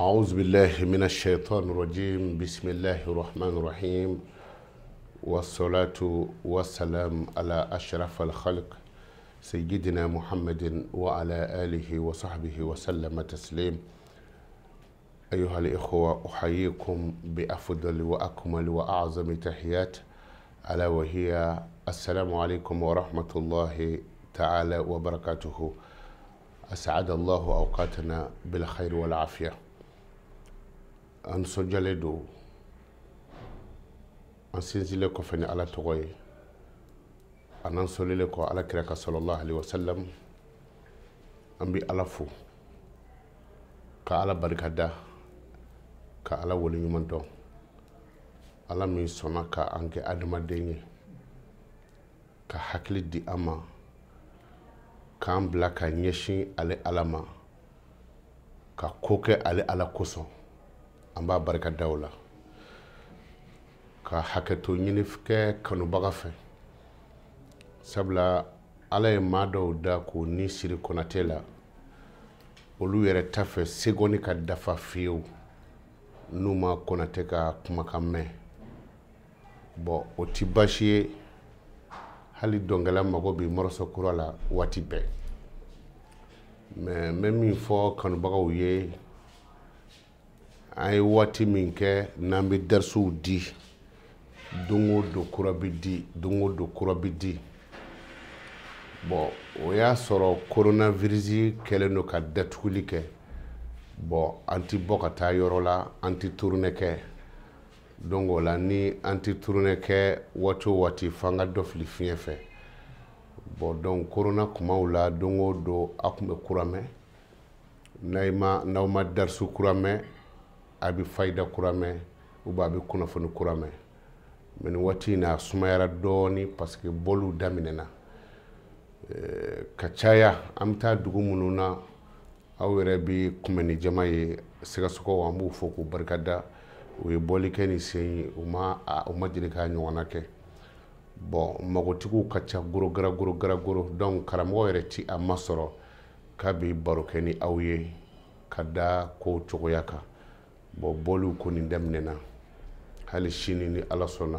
أعوذ بالله من الشيطان الرجيم بسم الله الرحمن الرحيم والصلاة والسلام على أشرف الخلق سيدنا محمد وعلى آله وصحبه وسلم تسليم أيها الإخوة أحييكم بأفضل وأكمل وأعظم تحيات ألا وهي السلام عليكم ورحمة الله تعالى وبركاته أسعد الله أوقاتنا بالخير والعافية an nisɔndiyalen do an sinsinlen kɔfɛ ni ala tɔgɔ ye anan n'an sɔnlen kɔ ala kira ka sallallahu alaihi wasallam an bi ala fo ka ala barikada ka ala waleɲuman dɔn ala min sɔnna ka an kɛ adamaden ye ka hakili di an ma k'an bila ka ɲɛsin ale ala ma ka ko kɛ ale ala kosɔn an b'a barika e da o la ka hakɛto ɲini kɛ kanubaga fɛ sabula ala ye maa dɔw da k'o ni siri konate la olu yɛrɛ ta fɛ segoni ka dafa fiyewu n'u ma konate ka kumakan mɛn bɔn o ti baasi ye hali dɔnkɛla mago bi mɔrɔsɔ kura la waati bɛɛ mɛ n bɛ min fɔ kanubagaw ye an ye waati min kɛ n'an bɛ darisow di don o don kura bɛ di don o don kura bɛ di bɔn o y'a sɔrɔ koronawirisi kɛlen don ka datuguli kɛ bɔn an ti bɔ ka taa yɔrɔ la an ti turunɛ kɛ don o la ni an ti turunɛ kɛ waati o waati f'an ka dɔ fili fiɲɛ fɛ bɔn dɔnku korona kumaw la don o don aw kun bɛ kura mɛn n'aw ma darisu kura mɛn. a bɛ fayida kura mɛn a bɛ kunnafoni kura mɛn mɛ nin waati in na a sumayara dɔɔni parce que bɔliw daminɛna eh, ka caya an bɛ taa dugu minnu na aw yɛrɛ bɛ kunbɛn ni jama ye sikasokaw an b'u fɔ k'u barikada u ye bɔli kɛ nin sen ye u ma u ma deli k'a ɲɔgɔnna kɛ bɔn magotigiw ka ca goro gara goro gara goro donc karamɔgɔ yɛrɛ ti a masɔrɔ k'a bɛ baro kɛ ni aw ye ka da ko cogoya kan bɔn bɔliw kɔni daminɛna hal shini ni ala sona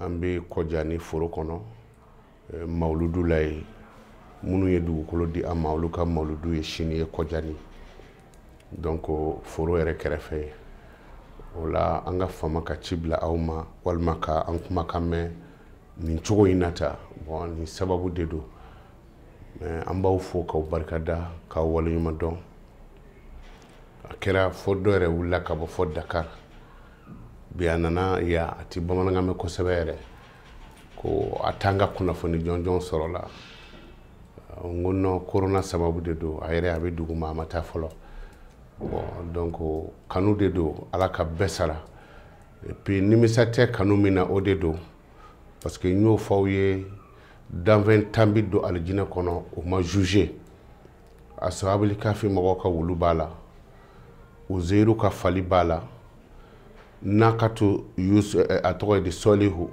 ambe bɛ kɔja ni foro kɔnɔ e, mawuludu la ye minnu ye dugukolo di am ma olu ka mawuludu ye sini ye kɔjani donc foro yɛrɛ kɛrɛfɛ o la an fama ka ci bila wal maka an kuma mɛn ni cogo inata na ni sababu dedo e, amba ufo ka barkada ka barikada k'aw waleɲuman a kɛra fo dɔ yɛrɛ wulila ka bɔ fo dakar bi a nana ya a ti bamanankan mɛn kosɛbɛ yɛrɛ ko a t'an ka kunnafoni jɔnjɔn sɔrɔ la n ko nɔ uh, korona sababu de don a yɛrɛ a bɛ dugu ma a ma taa fɔlɔ bɔn donc kanu de don ala ka bɛɛ sara et puis nimisa tɛ kanu min na o de don parce que n y'o fɔ aw ye danfɛn tan bi don alijinɛ kɔnɔ o ma juge a sababuli kafi mɔgɔw ka wulu b'a la uziru zeyiru ka fali b'a n'a ka to yus a tɔgɔ ye di solihu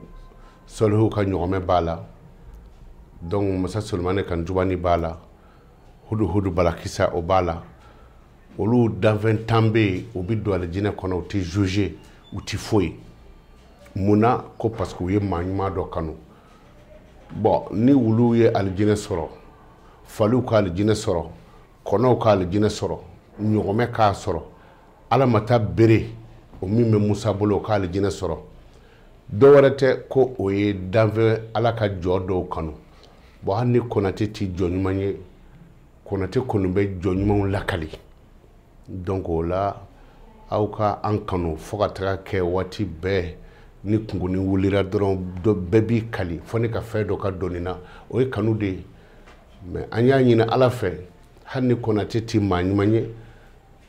solihu ka ɲɔgɔnmɛ b'a la donc masa solomani kan jubani b'a la huduhudu balakisa o b'a la olu danfɛn tan bɛ yen u bɛ don alijinɛ kɔnɔ u tɛ juge u tɛ foyi munna ko parce que u ye maa ɲuman dɔ kanu bɔn ni wuluw ye alijinɛ sɔrɔ faliw ka alijinɛ sɔrɔ kɔnɔw ka alijinɛ sɔrɔ ɲɔgɔnmɛ k'a sɔrɔ ala ma taa bere o min bɛ musa bolo k'ale jinɛ sɔrɔ dɔ wɛrɛ tɛ ko o ye danfɛ ala ka jɔ dɔw kanu bon hali ni konate ti jɔ ɲuman ye konate kɔni bɛ jɔ ɲumanw lakali donc o la aw ka an kanu fo ka taga kɛ waati bɛɛ ni kungoni wulila dɔrɔn dɔ bɛɛ b'i kali fo ne ka fɛn dɔ ka dɔni na o ye kanu de ye mɛ an y'a ɲini ala fɛ hali ni konate ti maa ɲuman ye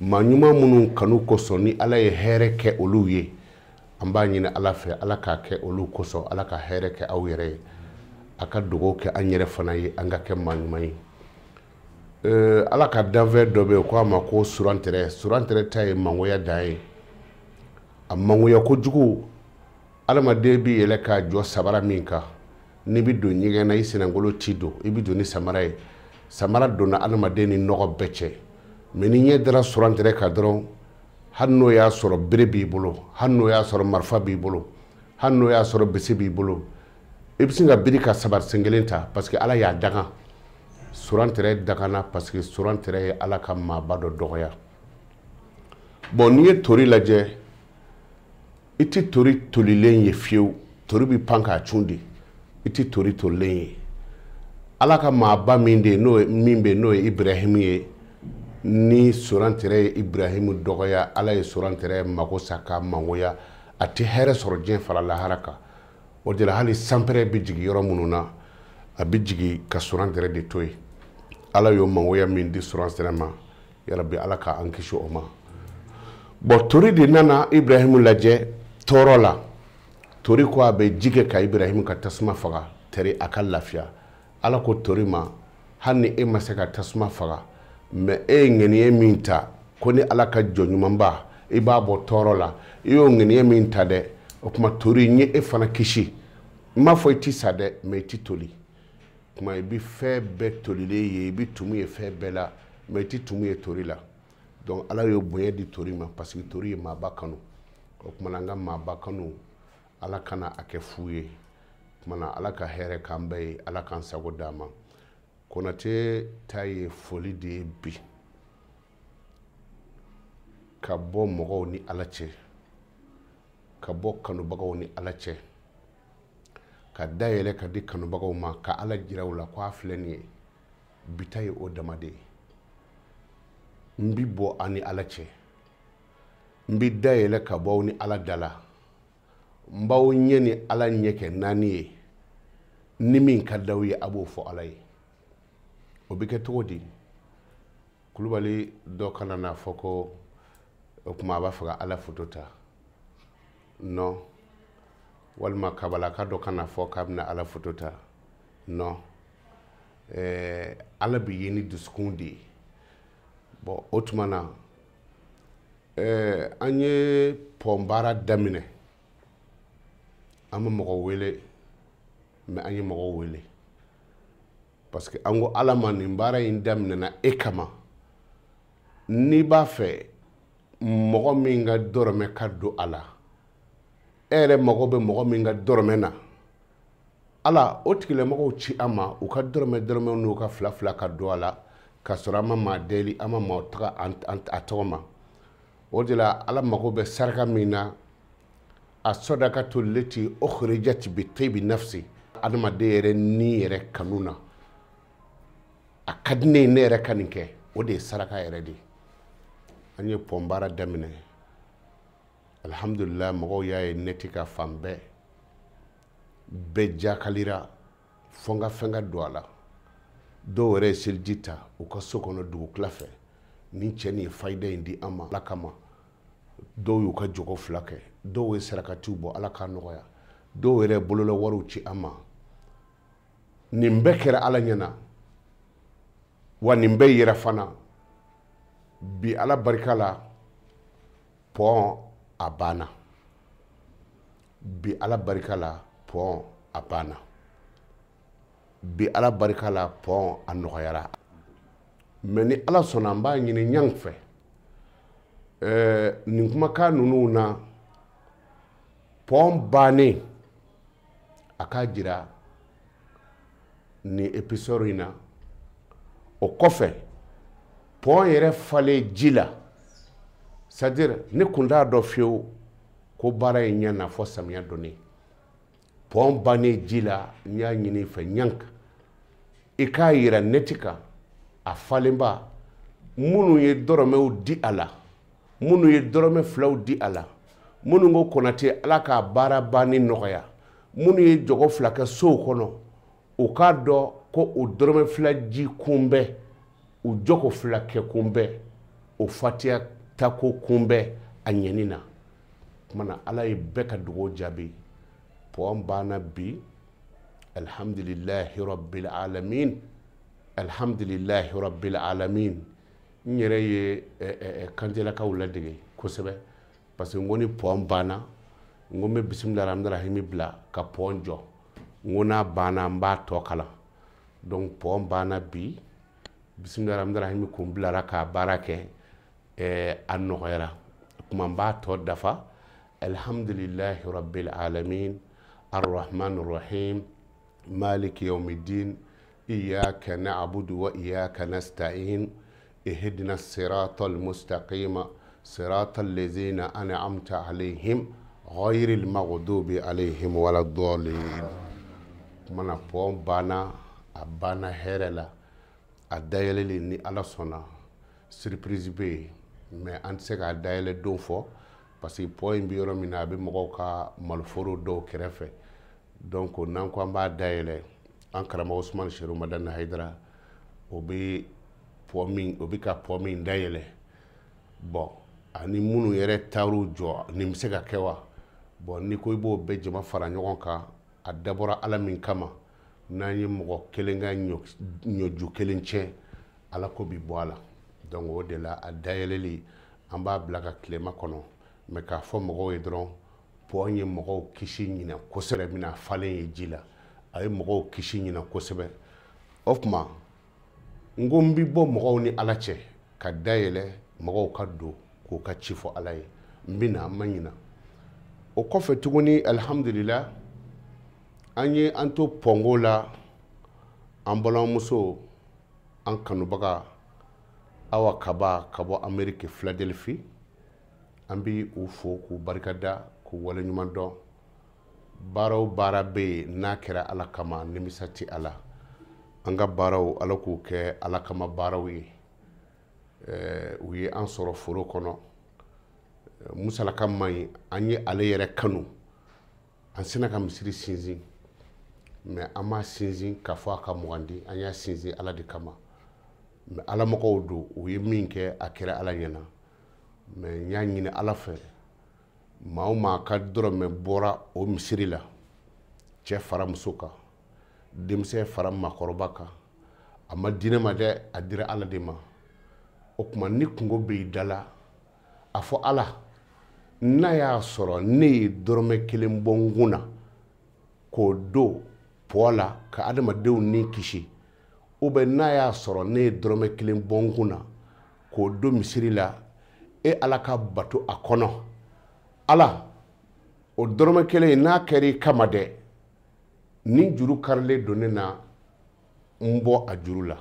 ma minnu kanu kosɔn ni ala ye hɛrɛ kɛ olu ye an b'a ɲini ala fɛ ala k'a kɛ olu kosɔn ala ka hɛrɛ kɛ aw yɛrɛ ye a ka dugawu kɛ an yɛrɛ fana ye an ka kɛ maa ye ala ka danfɛn dɔ bɛ yen ko a ma ko surantɛrɛ surantɛrɛ ta ye mangoya dan ye a mangoya kojugu adamaden bɛ yɛlɛ ka jɔ sabara min kan n'i bɛ don ɲɛgɛn na i senangolo ti don i bɛ don ni samara ye samara donna adamaden ni nɔgɔ bɛɛ cɛ mɛ ni ɲɛ dara sɔrɔ tɛrɛ ka dɔrɔn hali n'o y'a sɔrɔ bere b'i bolo hali n'o y'a sɔrɔ marifa b'i bolo hali n'o y'a sɔrɔ bese b'i bolo i bɛ sin ka biri ka sabarisen kelen ta parce que ala y'a daga sɔrɔ tɛrɛ dagana parce que sɔrɔ tɛrɛ ye ala ka maaba dɔ dɔgɔya bɔn n'i ye tori lajɛ i tɛ tori tolilen ye fiyewu tori bɛ pan k'a cun de i tɛ tori tolilen ye ala ka maaba min de n'o ye min bɛ n'o ye ibrahimu ye ni sorantɛrɛ ye ibrahimu dɔgɔya ala ye sorantɛrɛ mago sa ka mangoya a tɛ hɛrɛ sɔrɔ diɲɛ fara lahara kan o de la hali sanpɛrɛ bɛ jigi yɔrɔ minnu na a bɛ jigi ka sorantɛrɛ de to yen ala y'o mangoya min di sorantɛrɛ ma yarabi ala k'an kisi o ma bɔn tori de nana ibrahimu lajɛ tɔɔrɔ la tori ko a bɛ ji kɛ ka ibrahimu ka tasuma faga tɛri a ka lafiya ala ko tori ma hali ni e ma se ka tasuma faga mɛ e ye ŋaniya e min ta ko ni ala ka jɔ ɲumanba i e b'a bɔ tɔɔrɔ la i y'o ŋaniya e min ta dɛ o tuma tori ye e fana kisi n b'a fɔ i ti sa dɛ mɛ i ti toli kuma i bi fɛn bɛɛ tolilen ye i bi tumu ye fɛn bɛɛ la mɛ i ti tumu ye tori la donc ala y'o bonya di tori ma parce tori ye maaba kanu o tuma na an ka maaba kanu ala kana a kɛ fu ye o na ala ka hɛrɛ k'an bɛɛ ye ala k'an sago d'an ma. Konate ta ye foli de ye bi ka bɔ mɔgɔw ni ala cɛ ka bɔ kanubagaw ni ala cɛ ka dayɛlɛ ka di kanubagaw ma ka ala jira u la ko a filɛ nin ye bi ye o dama de ye n bi bɔ aw ni ala cɛ n bi dayɛlɛ ka bɔ aw ni ala da la n b'aw ɲɛ ni ala ɲɛ kɛ naani ye ni min ka d'aw ye a b'o fɔ ala ye o bɛ kɛ cogo di kulubali dɔ kana na fɔ ko o kuma a b'a fɛ ka ala foto ta nɔ walima kabalaka dɔ kana fɔ k'a bɛna ala foto ta nɔ ɛɛ ala bɛ ye ni dusukun de ye bɔn o tuma na ɛɛ an ye pɔn baara daminɛ an bɛ mɔgɔ wele mɛ an ye mɔgɔ wele parce que an ko ala ma nin baara in daminɛna e kama n'i b'a fɛ mɔgɔ min ka dɔrɔmɛ ka don a la e yɛrɛ mago bɛ mɔgɔ min ka dɔrɔmɛ na ala o tigilamɔgɔw ci an ma u ka dɔrɔmɛ dɔrɔmɛw n'u ka fila fila ka don a la k'a sɔrɔ an ma maa deli an ma maa taga a tɔgɔ ma o de la ala mago bɛ saraka min na a sɔdaka to leti okhrijat bi tibi nafsi adamaden yɛrɛ ni yɛrɛ kanu na ka di ne ye ne yɛrɛ ka nin kɛ o de ye saraka yɛrɛ de an ye pɔn baara daminɛ alihamudulila mɔgɔw y'a ye ne ti ka fan bɛɛ bɛɛ jakalira fɔ n ka fɛn ka don a la dɔw yɛrɛ ye seliji ta u ka so kɔnɔ dugukila fɛ nin cɛ nin ye fayida in di an ma ala kama dɔw y'u ka jogo fila kɛ dɔw ye sarakatiw bɔ ala k'a nɔgɔya dɔw yɛrɛ bolola ci an ma nin bɛɛ kɛra ala ɲɛna wa nin bɛ yɛrɛ fana bi ala barika la pɔn a banna bi ala barika la pɔn a banna bi ala barika la pɔn a nɔgɔyara mɛ ni ala sɔnna n b'a ɲini ɲan fɛ ɛɛ nin kumakan ninnu na pɔn bannen a k'a jira nin episɔri in na o kɔfɛ pɔn yɛrɛ falen ji la sadiri ne kun t'a dɔn fiyewu ko baara in ɲɛ na fɔ samiya donnen pɔn bannen ji la n y'a ɲini i fɛ ɲank i k'a yira neti kan a falenba minnu ye dɔrɔmɛw di a la minnu ye dɔrɔmɛ filaw di a la minnu ko konate ala k'a baara bannen nɔgɔya minnu ye jɔgɔ fila kɛ sow kɔnɔ u k'a dɔn ko o dɔrɔmɛ fila ji kunbɛn o jɔko fila kɛ kunbɛn o fatiya tako kunbɛn a ɲɛni na kumana ala ye bɛɛ ka dugawu jaabi pɔn banna bi alhamdulilahi rabbil alamin alhamdulilahi rabbil alamin n yɛrɛ ye eh, ladege kosɛbɛ parce que n ko ni pɔn banna n ko n bɛ bisimila rahimi bila ka pɔn jɔ n ko n'a banna n b'a tɔ kalan donc pom bana bi bisimilahi rahmani rahimi kun bilara k'a baara kɛ eh, a nɔgɔyara kuma b'a to dafa alhamdulilahi rabbil alamin arrahmani rahim maliki yaumidin إياك نعبد وإياك نستعين اهدنا الصراط المستقيم صراط الذين أنعمت عليهم غير المغضوب عليهم ولا الضالين من أبوان بانا a banna hɛrɛ la a dayɛlɛle ni ala sɔnna siripirizi be yen mɛ an tɛ se k'a dayɛlɛ don fɔ parce pɔ in bɛ yɔrɔ min na a bɛ mɔgɔw ka maloforo dɔw kɛrɛfɛ donc n'an ko an b'a dayɛlɛ an karamɔgɔ sumani seru madani hayidara o bɛ pɔ min o bɛ ka pɔ min dayɛlɛ bɔn ani minnu yɛrɛ taar'u jɔ nin bɛ se ka kɛ wa bɔn n'i ko i b'o bɛɛ jama fara ɲɔgɔn kan a dabɔra ala min kama n'an ye mɔgɔ kelen ka ɲɔju kelen tiɲɛ ala ko bi bɔ a la donc o de la a dayɛlɛli an b'a bila ka tilema kɔnɔ mɛ k'a fɔ mɔgɔw ye dɔrɔn pɔn ye mɔgɔw kisi ɲinɛ kosɛbɛ bɛna falen ye ji la a ye mɔgɔw kisi ɲinɛ kosɛbɛ o tuma n ko n bi bɔ mɔgɔw ni ala cɛ ka dayɛlɛ mɔgɔw ka don k'u ka ci fɔ ala ye n bɛ na an ma ɲina o kɔfɛ tuguni alihamudulila an ye an to pɔnko la an balimamuso an kanubaga awa kaba ka bɔ ameriki filadelfi an bi u fo k'u barikada k'u waleɲuman dɔn baara o baara bɛ yen n'a kɛra ala kama nimisa tɛ a la an ka baaraw ala k'u kɛ ala kama baaraw ye eh, u ye an sɔrɔ foro kɔnɔ musalaka man ɲi an ye ale yɛrɛ kanu an sina ka misiri sinsin mɛ an m'a sinsin k'a fɔ a ka mugandi an y'a sinsin ala de kama mɛ ala mɔgɔw don u ye min kɛ a kɛra ala ɲɛna mɛ n y'a ɲini ala fɛ maa o maa ka dɔrɔmɛ bɔra o misiri la cɛ fara muso kan denmisɛn fara maakɔrɔba kan a ma di ne ma dɛ a dira ala de ma o tuma ni kungo bɛ i da la a fɔ ala n'a y'a sɔrɔ ne ye dɔrɔmɛ kelen bɔ n kun na k'o don pɔ la ka adamadenw ni kisi n'a y'a sɔrɔ ne ye dɔrɔmɛ kelen bɔ n kun na k'o don misiri la e ala ka bato a kɔnɔ ala o dɔrɔmɛ kelen n'a kɛra i kama dɛ ni juru karilen don ne na n bɔ a juru la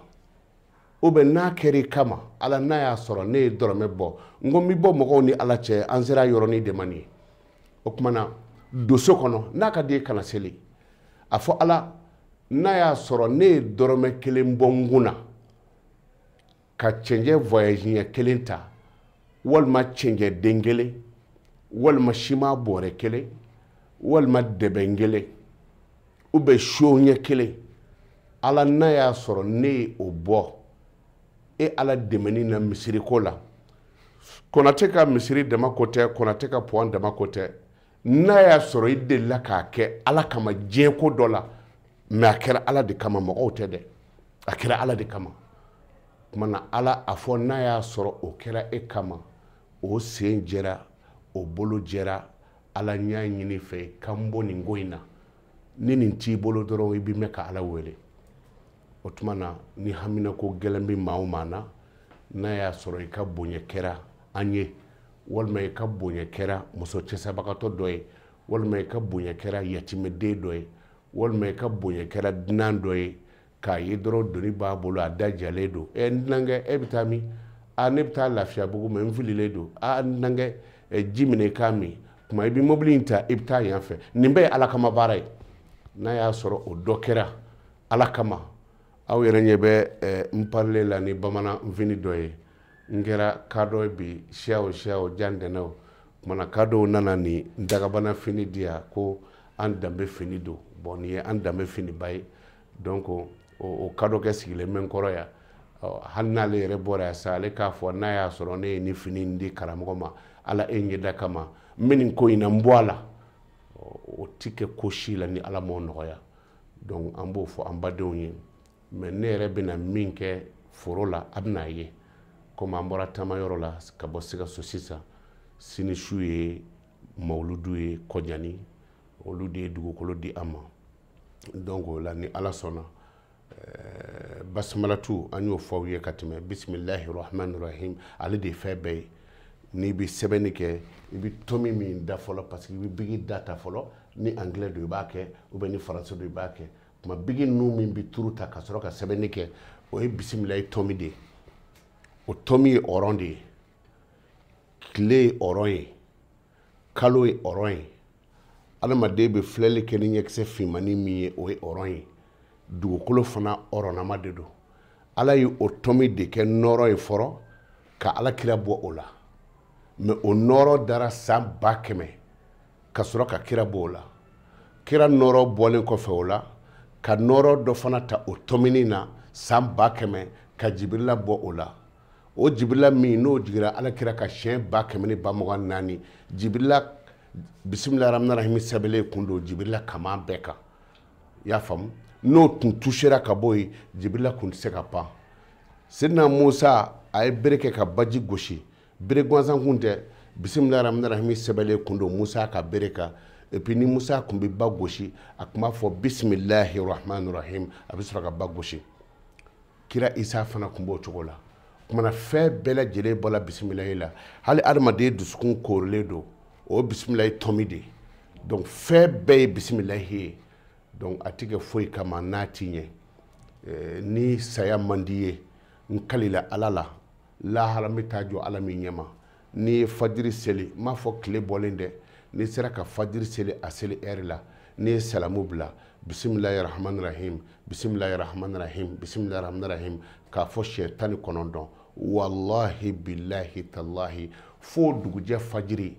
n'a kɛra i kama ala n'a y'a sɔrɔ ne ye dɔrɔmɛ bɔ n ko n bɛ bɔ mɔgɔw ni ala cɛ an sera yɔrɔnin de ma nin ye o tumana doso kɔnɔ n'a ka di i kana seli a fɔ ala n'a y'a sɔrɔ ne ye dɔrɔmɛ kelen bɔ n kun ka cɛncɛ ɲɛ kelen ta walima cɛncɛ den kelen walima siman bɔrɛ kelen walima dɛbɛ kelen u bɛ so ɲɛ kelen ala n'a y'a sɔrɔ ne ye o bɔ e ala dɛmɛni na misiriko la konate ka misiri dama ko tɛ konate ka pɔn dama ko tɛ n'a y'a sɔrɔ i delila k'a kɛ ala kama diɲɛ ko dɔ la mɛ a kɛra ala de kama mɔgɔw tɛ dɛ a kɛra ala de kama kumana ala a fɔ n'a y'a sɔrɔ o kɛra e kama o sen jɛra o bolo jɛra ala n y'a ɲini fɛ ka n bɔ nin ko in na ni nin t'i bolo dɔrɔn i bi mɛn ka ala wele o tuma na ni haminako gɛlɛn bɛ maa o maa na n'a y'a sɔrɔ i ka bonya kɛra an ye walima i ka bonya kɛra muso cɛsɛbagatɔ dɔ ye walima i ka bonya kɛra yatimɛden dɔ ye walima i ka bonya kɛra dunan dɔ ye k'a ye dɔrɔn doni b'a bolo a dajalen don ɛ n dunankɛ e bɛ taa min a ne bɛ taa lafiyabugu mɛ n fililen don a n dunankɛ ɛ ji minɛ i k'a min kuma i bɛ mobili in ta i bɛ taa yan fɛ nin bɛɛ ye ala kama baara ye n'a y'a sɔrɔ o dɔ kɛra ala kama aw yɛrɛ ɲɛ bɛ ɛ n e, parilen la ni bamanan nfini dɔ ye ngera kado bi siya o jande o mana kado nana ni n dagabana fini dia ko an danbe fini do bɔn nin ye an danbe finiba ye donc o o kadɔkɛ sigilen bɛ men koroya yan ɔ hali n'ale yɛrɛ sa ale k'a fo n'a y'a soro ne ni fini ndi di karamɔgɔ ma ala e ɲɛda kama min ko ina mbwala o tike ko shila ni ala m'o nɔgɔya donc ambo fo fɔ an badenw ye ne re bina min kɛ foro la ye komi an bɔra taamayɔrɔ la ka bɔ sikaso sisan sini ye mawuludu ye kɔjani olu de ye dugukolo di an ma donc o la ni ala sɔnna ɛɛ an y'o fɔ ye ka tɛmɛ bisimilahi rahmani rahim ale de fɛn bɛɛ ye n'i bɛ sɛbɛnni kɛ i bɛ tomi min da fɔlɔ parce i bɛ bigi da fɔlɔ ni anglais don i b'a kɛ ou bien ni faransɛ don i b'a kɛ tuma bigi ninnu min bɛ turu ta ka sɔrɔ ka sɛbɛnni kɛ o ye bisimila ye de ye o tomi ye hɔrɔn de ye tile ye hɔrɔn ye kalo ye hɔrɔn ye adamaden bɛ filɛli kɛ ni ɲɛkisɛ finmani min ye o ye hɔrɔn ye dugukolo fana hɔrɔnnama de don ala ye o tɔmi de kɛ nɔrɔ ye fɔlɔ ka ala kira bɔ o la mɛ o nɔrɔ dara san ba kɛmɛ ka sɔrɔ ka kira bɔ o la kira nɔrɔ bɔlen kɔfɛ o la ka nɔrɔ dɔ fana ta o tɔmini na san ba kɛmɛ ka jibirila bɔ o la o jibirila min n'o jigira alakira ka siɲɛ ba kɛmɛ ni ba mugan naani jibirila bisimila rahmanirahimi sɛbɛlen kun don jibirila kama bɛɛ kan i y'a faamu n'o tun tusera ka bɔ yen jibirila tun tɛ se ka pan sedina musa a ye bere kɛ ka baji gosi bere gansan kun tɛ bisimila rahmanirahimi sɛbɛlen kun don musa ka bere kan et puis ni musa tun bɛ ba gosi a tun b'a fɔ bisimilahi rahmanirahim a bɛ sɔrɔ ka ba gosi kira isa fana tun b'o cogo la kumana fɛn bɛɛ lajɛlen bɔla bisimilayi la hali adamaden dusukun korilen don o bisimilayi tɔmi de donc fɛn bɛɛ ye bisimilayi ye donc a ti kɛ foyi kama n'a ti ɲɛ eh, ni saya man di ye n kalila ala la lahara n bɛ taa jɔ ala min ɲɛma n'i ye fajiri seli n m'a fɔ tile bɔlen dɛ n'i sera ka fajiri seli a seli ɛri la ne ye salamu bila bisimilayi rahamani rahim bisimilayi rahamani rahim bisimilayi rahamani rahim k'a fɔ siyɛ kɔnɔntɔn walahi bilahi talahi fo dugujɛ fajiri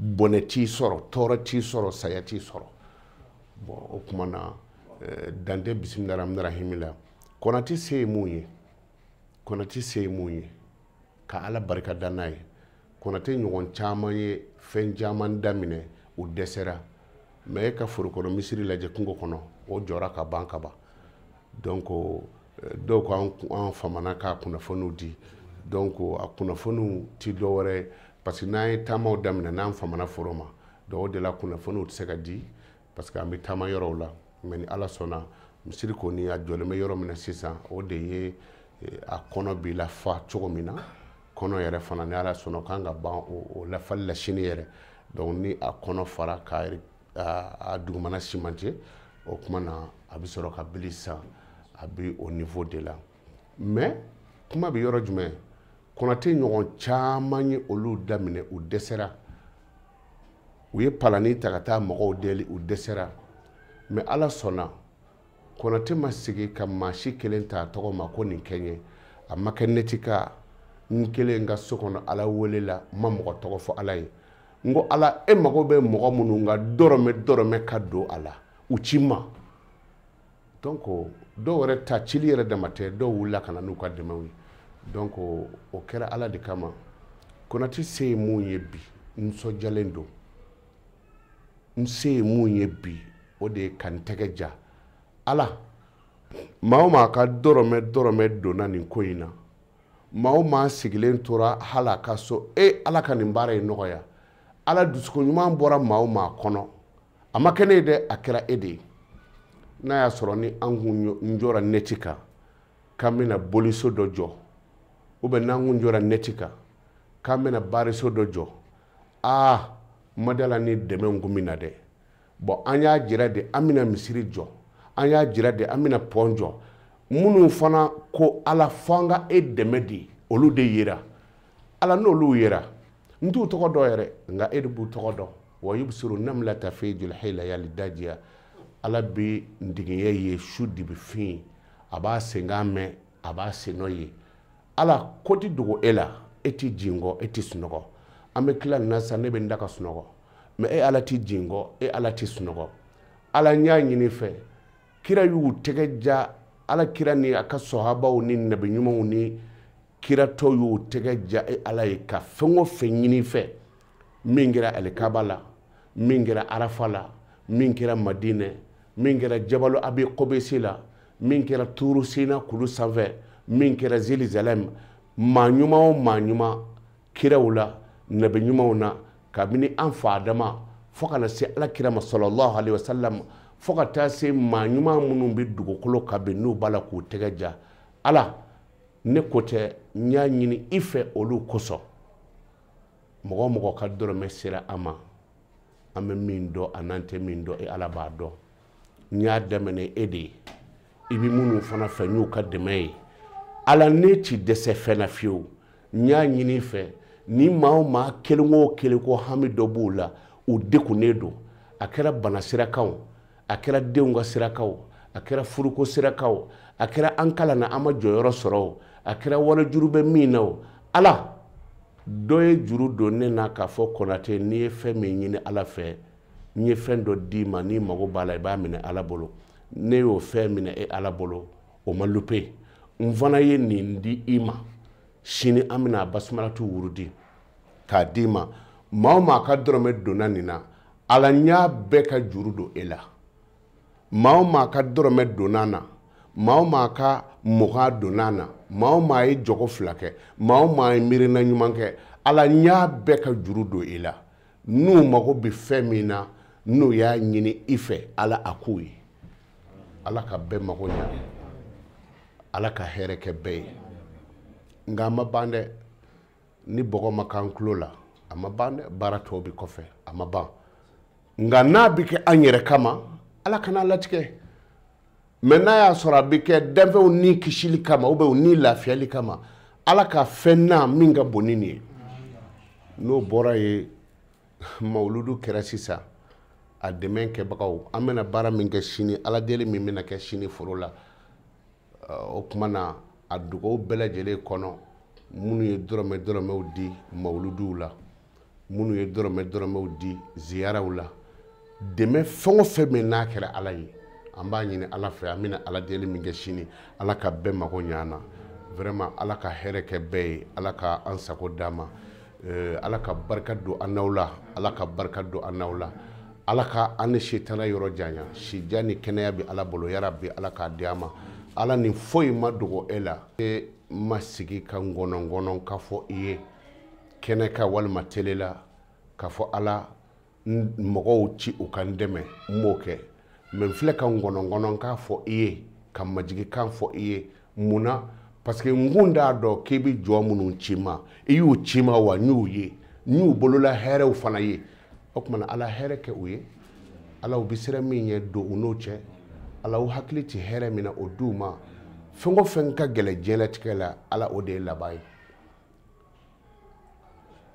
bɔnɛ t'i sɔrɔ tɔɔrɔ t'i sɔrɔ saya t'i sɔrɔ bɔn o tuma na eh, dante bisimilayi rahamani rahim la kɔnɔti se ye mun ye kɔnɔti se ye mun ye ka ala barika da n'a ye kɔnɔtɛ ɲɔgɔn caman ye fɛn caman daminɛ u dɛsɛra mɛ e ka forokɔnɔ misiri lajɛ kungo kɔnɔ o jɔra ka ban kaban donc euh, dɔw ko an famana ka kunnafoniw di donc a kunnafoniw ti dɔwɛrɛ parce que n'an ye taamaw daminɛ n'an famana foro ma donc o de la kunnafoniw tɛ se ka di parce que an bɛ taama yɔrɔw la mɛ ni ala sɔnna misiri kɔni a jɔlen bɛ yɔrɔ min na sisan o de ye eh, a kɔnɔ b'i lafa cogo min na kɔnɔ yɛrɛ fana ni ala sɔnna kan ka ban o lafali la sini yɛrɛ donc ni a kɔnɔ fara ka k'a dugumana simantiye o kuma na a bɛ sɔrɔ ka bili san a bɛ o niveau de la mais kuma bɛ yɔrɔ jumɛn konate ɲɔgɔn caman ye olu daminɛ u dɛsɛra u ye palani ta ka taa mɔgɔw deli u dɛsɛra mɛ ala sɔnna konate ma sigi ka maa si kelen ta tɔgɔ ma ko nin kɛ n ye a ma kɛ netika n kelen ka so kɔnɔ ala wele la n ma mɔgɔ tɔgɔ fɔ ala ye n ko ala e mago bɛ mɔgɔ minnu ka dɔrɔmɛ dɔrɔmɛ ka don a la u ci ma donc dɔw yɛrɛ ta cili yɛrɛ dama tɛ dɔw wulila ka na n'u ka dɛmɛw ye donc o kɛra ala de kama konati se ye mun ye bi n sɔjalen don n se ye mun ye bi o de ye ka n tɛgɛ ja ala maa o maa ka dɔrɔmɛ dɔrɔmɛ donna nin ko in na maa o maa sigilen tora hali a ka so e ala ka nin baara in nɔgɔya ala dusukun ɲuman bɔra maa o maa kɔnɔ a ma kɛ ne ye dɛ a kɛra e de ye n'a y'a sɔrɔ ni an kun n jɔra nɛti kan k'an bɛna boliso dɔ jɔ ubiyɛn n'an kun jɔra nɛti kan k'an bɛna baariso dɔ jɔ aa n ni dɛmɛ kun bɛ na dɛ bɔn an y'a jira de an bɛna misiri jɔ an y'a jira de an bɛna pɔn jɔ minnu fana ko ala fɔ an ka e dɛmɛ de olu de yera ala n'olu yera n t'u tɔgɔ dɔ yɛrɛ nka e de b'u tɔgɔ dɔn wa yubsiru namlata fi julhilayali dajiya ala bɛ ndegeya ye su dibi fin a b'a senkan mɛn a b'a senɔ ye ala ko ti dogo e la e ti jinkɔ e ti sunɔgɔ an bɛ tila nin na sisan ne bɛ n da ka sunɔgɔ mɛ e ala ti jinkɔ e ala ti sunɔgɔ ala n y'a ɲini fɛ kira y'u tɛgɛ ja ala kira ni a ka sɔhabaw ni nabi ɲumanw ni kiratɔ y'o tɛgɛ ja e ala ye ka fɛn o fɛn ɲini fɛ min kɛra alikaba la min kɛra arafa la min kɛra madinɛ min kɛra jabalo abe kɔbese la min kɛra turu sena kulu sanfɛ min kɛra zelizalɛm maa ɲuman o maa ɲuman kiraw la nabi ɲumanw na kabini an fa dama fo kana se ala kira ma sɔlɔlɔhu alayhi wa salam fo ka taa se maa ɲuman minnu bɛ dugukolo kan bi n'u b'a la k'u tɛgɛ ja ala ne ko tɛ n y'a ɲini i fɛ olu kosɔn mɔgɔ mɔgɔ ka dɔrɔmɛ sera an ma an bɛ min dɔn a n'an tɛ min dɔn e ala b'a dɔn n y'a daminɛ e de ye i bɛ minnu fana fɛ n y'u ka dɛmɛ ye ala ne ti dɛsɛ fɛn na fiyewu n y'a ɲini i fɛ ni maa o maa kelen o kelen ko hami dɔ b'o la u dekunnen don a kɛra bana sirakanw a kɛra denw ka sirakanw a kɛra furuko sirakaw a kɛra an kalan na an ma jɔyɔrɔ sɔrɔ o a kɛra walejuru bɛ min na o ala dɔ ye juru don ne na k'a fɔ konate n'i ye fɛn min ɲini ala fɛ n ye fɛn dɔ d'i ma n'i mago b'a la i b'a minɛ ala bolo ne y'o fɛn minɛ e ala bolo o ma lupe n fana ye nin di i ma sini an bɛna a basumalatu wurudi k'a d'i ma maa o maa ka dɔrɔmɛ donna nin na ala n y'a bɛɛ ka juru don e la maa o maa ka dɔrɔmɛ donna na maa o maa ka mugan donna na maa o maa ye jɔgo fila kɛ maa o maa ye miirina ɲuman kɛ ala n y'a bɛɛ ka juru don i e la n'u mago bɛ fɛn min na n'u y'a ɲini i fɛ ala a k'u ye ala ka bɛɛ mago ɲa ala ka hɛrɛ kɛ bɛɛ ye nka a ma ban dɛ ni bɔgɔ ma k'an tulo la a ma ban dɛ baara tɔw bɛ kɔfɛ a ma ban nka n'a bɛ kɛ an yɛrɛ kama ala kana latigɛ mɛ n'a y'a sɔrɔ a bɛ kɛ danfɛnw ni kisili kama u ni lafiyali kama ala ka fɛn na min ka bon ni ye n'o bɔra ye mawuludu kɛra sisan a dɛmɛ kɛbagaw an bɛna baara min kɛ sini ala deli min bɛna kɛ sini foro la uh, o tuma na a dugaw bɛɛ lajɛlen kɔnɔ minnu ye dɔrɔmɛ dɔrɔmɛw di mawuluduw la minnu ye dɔrɔmɛ dɔrɔmɛw di ziyaraw la dɛmɛ fɛn o fɛn min n'a kɛra ala ye an b'a ɲini ala fɛ an bɛna ala deli min kɛ sini ala ka bɛɛ mago ɲɛ an na vraiment ala ka hɛrɛ kɛ bɛɛ ye ala ka an sago d'an ma euh, ala ka barika don an n'aw la ala ka barika don an n'aw la ala ka an ni sitana yɔrɔ janya sijan ni kɛnɛya bɛ ala bolo yarabi ala k'a di an ma ala ni foyi ma dogo e la e ma sigi ka ngɔnɔngɔnɔ ka fɔ i ye kɛnɛ ka walima tele la ka fɔ ala mɔgɔw ci u ka n dɛmɛ n b'o kɛ mɛ n filɛ ka n ngɔnɔngɔnɔ k'a fɔ i ye ka majigikan fɔ i ye mun na parce que n kun t'a dɔn k'i bɛ jɔ minnu ci ma i y'u ci ma wa n y'u ye n y'u bolola hɛrɛw fana ye o tuma na ala hɛrɛ kɛ u ye ala u bɛ siran min ɲɛ don u n'o cɛ ala u hakili ti hɛrɛ min na o di u ma fɛn o fɛn ka gɛlɛn diɲɛlatigɛ la ala o de ye laban ye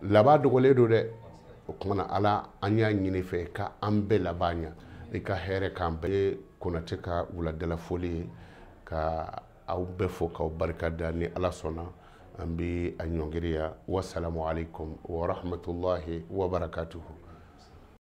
laban dogolen don dɛ o kumana ala an y'a ɲini fɛ ka an bɛɛ laban ɲa i ka hɛrɛ k'an bɛɛ ye konatɛ ka wuladala foli ye ka aw bɛɛ fo k'aw da ni ala sɔnna an bɛ a ɲɔngiriya wasalamu alaikum warahmatulahi wabarakatuhu